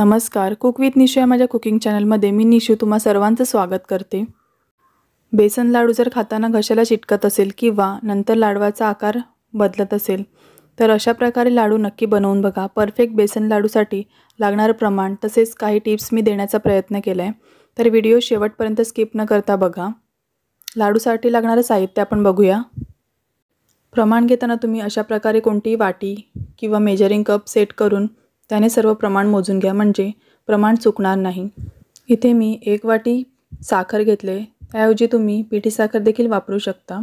नमस्कार cook with Nishu या माझ्या कुकिंग चॅनलमध्ये मी निशू तुम्हा सर्वांचं स्वागत करते बेसन लाडू जर खाताना घशाला चिटकत असेल किंवा नंतर लाडवाचा आकार बदलत असेल तर अशा प्रकारे लाडू नक्की बनवून बघा परफेक्ट बेसन लाडूसाठी लागणारं प्रमाण तसेच काही टिप्स मी देण्याचा प्रयत्न केला आहे तर व्हिडिओ शेवटपर्यंत स्किप न करता बघा लाडूसाठी लागणारं साहित्य आपण बघूया प्रमाण घेताना तुम्ही अशा प्रकारे कोणतीही वाटी किंवा मेजरिंग कप सेट करून त्याने सर्व प्रमाण मोजून घ्या म्हणजे प्रमाण चुकणार नाही इथे मी एक वाटी साखर घेतले त्याऐवजी तुम्ही पिठी साखर देखील वापरू शकता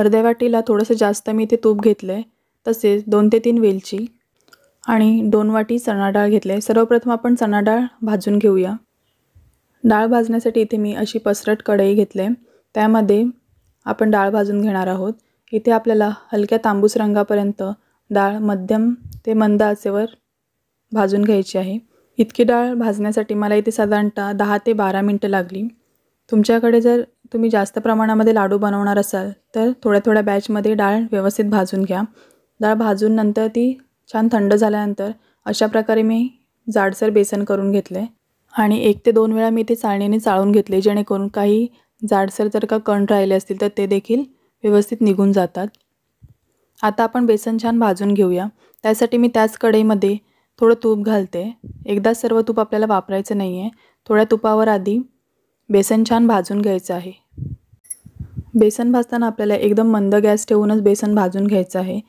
अर्ध्या वाटीला थोडंसं जास्त मी इथे तूप घेतलं आहे तसेच दोन ते तीन वेलची आणि दोन वाटी चणा डाळ घेतले सर्वप्रथम आपण चणा डाळ भाजून घेऊया डाळ भाजण्यासाठी इथे मी अशी पसरट कढई घेतले त्यामध्ये आपण डाळ भाजून घेणार आहोत इथे आपल्याला हलक्या तांबूस रंगापर्यंत डाळ मध्यम ते मंद आचेवर भाजून घ्यायची आहे इतकी डाळ भाजण्यासाठी मला इथे साधारणतः दहा ते बारा मिनटं लागली तुमच्याकडे जर तुम्ही जास्त प्रमाणामध्ये लाडू बनवणार असाल तर थोड्या थोड्या बॅचमध्ये डाळ व्यवस्थित भाजून घ्या डाळ भाजून नंतर ती छान थंड झाल्यानंतर अशा प्रकारे मी जाडसर बेसन करून घेतलं आहे आणि एक ते दोन वेळा मी ते चाळणीने चाळून घेतले जेणेकरून काही जाडसर जर का कण राहिले असतील तर ते देखील व्यवस्थित निघून जातात आता आपण बेसन छान भाजून घेऊया त्यासाठी मी त्याच कढईमध्ये थोडं तूप घालते एकदा सर्व तूप आपल्याला वापरायचं नाही आहे थोड्या तुपावर आधी बेसन छान भाजून घ्यायचं आहे बेसन भाजताना आपल्याला एकदम मंद गॅस ठेवूनच बेसन भाजून घ्यायचं आहे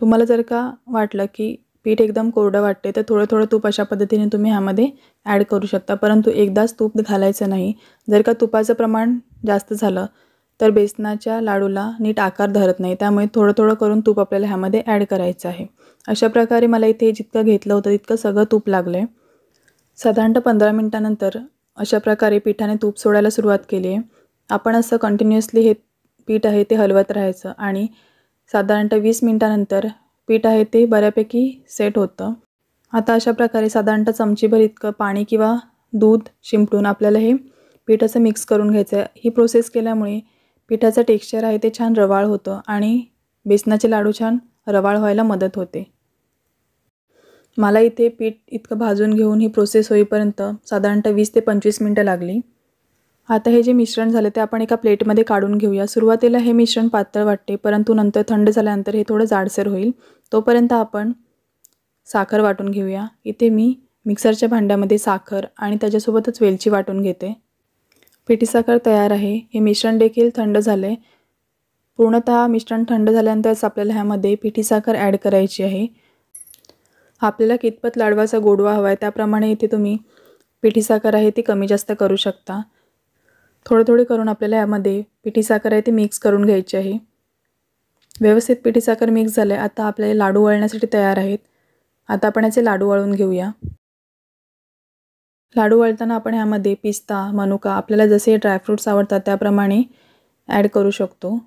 तुम्हाला जर का वाटलं की पीठ एकदम कोरडं वाटते तर थोडं थोडं तूप अशा पद्धतीने तुम्ही ह्यामध्ये ॲड करू शकता परंतु एकदाच तूप घालायचं नाही जर का तुपाचं प्रमाण जास्त झालं तर बेसनाच्या लाडूला नीट आकार धरत नाही त्यामुळे थोडं थोडं करून तूप आपल्याला ह्यामध्ये ॲड करायचं आहे अशा प्रकारे मला इथे जितकं घेतलं होतं तितकं सगळं तूप लागलं आहे साधारणतः पंधरा मिनटानंतर अशा प्रकारे पिठाने तूप सोडायला सुरुवात केली आहे आपण असं कंटिन्युअसली हे पीठ आहे ते हलवत राहायचं आणि साधारणतः वीस मिनटानंतर पीठ आहे ते बऱ्यापैकी सेट होतं आता अशा प्रकारे साधारणतः चमचीभर इतकं पाणी किंवा दूध शिंपडून आपल्याला हे पीठ असं मिक्स करून घ्यायचं आहे ही प्रोसेस केल्यामुळे पिठाचं टेक्स्चर आहे ते छान रवाळ होतं आणि बेसनाचे लाडू छान रवाळ व्हायला मदत होते मला इथे पीठ इतकं भाजून घेऊन ही प्रोसेस होईपर्यंत साधारणतः वीस ते पंचवीस मिनटं लागली आता हे जे मिश्रण झालं ते आपण एका प्लेटमध्ये काढून घेऊया सुरुवातीला हे मिश्रण पातळ वाटते परंतु नंतर थंड झाल्यानंतर हे थोडं जाडसर होईल तोपर्यंत आपण साखर वाटून घेऊया इथे मी मिक्सरच्या भांड्यामध्ये साखर आणि त्याच्यासोबतच वेलची वाटून घेते पिठीसाखर तयार आहे हे मिश्रण देखील थंड झालं आहे पूर्णतः मिश्रण थंड झाल्यानंतरच आपल्याला ह्यामध्ये पिठीसाखर ॲड करायची आहे आपल्याला कितपत लाडवाचा गोडवा हवा आहे त्याप्रमाणे इथे तुम्ही पिठीसाखर आहे ती कमी जास्त करू शकता थोडे थोडे करून आपल्याला यामध्ये पिठीसाखर आहे ती मिक्स करून घ्यायची आहे व्यवस्थित पिठीसाखर मिक्स झालं आहे आता आपल्याला लाडू वळण्यासाठी तयार आहेत आता आपण याचे लाडू वळून घेऊया लाडू वळताना आपण ह्यामध्ये पिस्ता मनुका आपल्याला जसे ड्रायफ्रूट्स आवडतात त्याप्रमाणे ॲड करू शकतो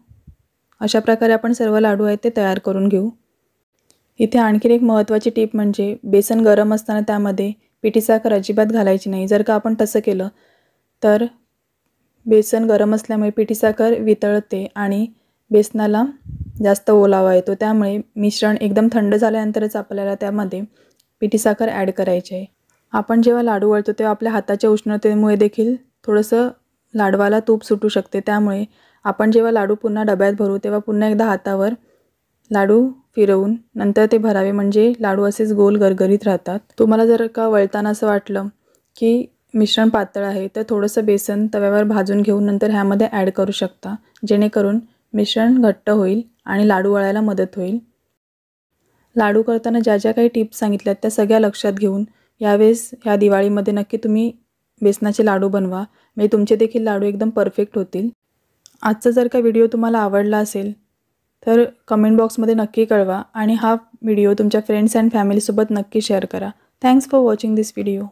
अशा प्रकारे आपण सर्व लाडू आहेत ते तयार करून घेऊ इथे आणखीन एक महत्त्वाची टीप म्हणजे बेसन गरम असताना त्यामध्ये पिठी साखर अजिबात घालायची नाही जर का आपण तसं केलं तर बेसन गरम असल्यामुळे पिठी साखर वितळते आणि बेसनाला जास्त ओलावा येतो त्यामुळे मिश्रण एकदम थंड झाल्यानंतरच आपल्याला त्यामध्ये पिठी साखर ॲड करायची आहे आपण जेव्हा लाडू वळतो तेव्हा आपल्या हाताच्या उष्णतेमुळे देखील थोडंसं लाडवाला तूप सुटू शकते त्यामुळे आपण जेव्हा लाडू पुन्हा डब्यात भरू तेव्हा पुन्हा एकदा हातावर लाडू फिरवून नंतर ते भरावे म्हणजे लाडू असेच गोल गरगरीत राहतात तुम्हाला जर का वळताना असं वाटलं की मिश्रण पातळ आहे तर थोडंसं बेसन तव्यावर भाजून घेऊन नंतर ह्यामध्ये ॲड करू शकता जेणेकरून मिश्रण घट्ट होईल आणि लाडू वळायला मदत होईल लाडू करताना ज्या ज्या काही टिप्स सांगितल्यात त्या सगळ्या लक्षात घेऊन यावेळेस ह्या दिवाळीमध्ये नक्की तुम्ही बेसनाचे लाडू बनवा म्हणजे तुमचे देखील लाडू एकदम परफेक्ट होतील आजचा जर का व्हिडिओ तुम्हाला आवडला असेल तर कमेंट बॉक्समध्ये नक्की कळवा आणि हा व्हिडिओ तुमच्या फ्रेंड्स अँड फॅमिलीसोबत नक्की शेअर करा thanks for watching this video